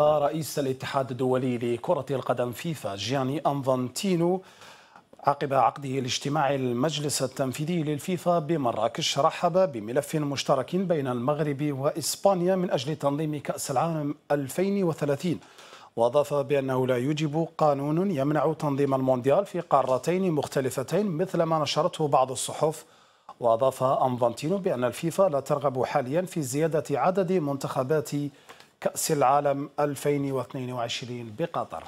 رئيس الاتحاد الدولي لكرة القدم فيفا جياني أنفانتينو عقب عقده لاجتماع المجلس التنفيذي للفيفا بمراكش رحب بملف مشترك بين المغرب وإسبانيا من أجل تنظيم كأس العالم 2030 وأضاف بأنه لا يجب قانون يمنع تنظيم المونديال في قارتين مختلفتين مثل ما نشرته بعض الصحف وأضاف أنفانتينو بأن الفيفا لا ترغب حاليا في زيادة عدد منتخبات كأس العالم 2022 بقطر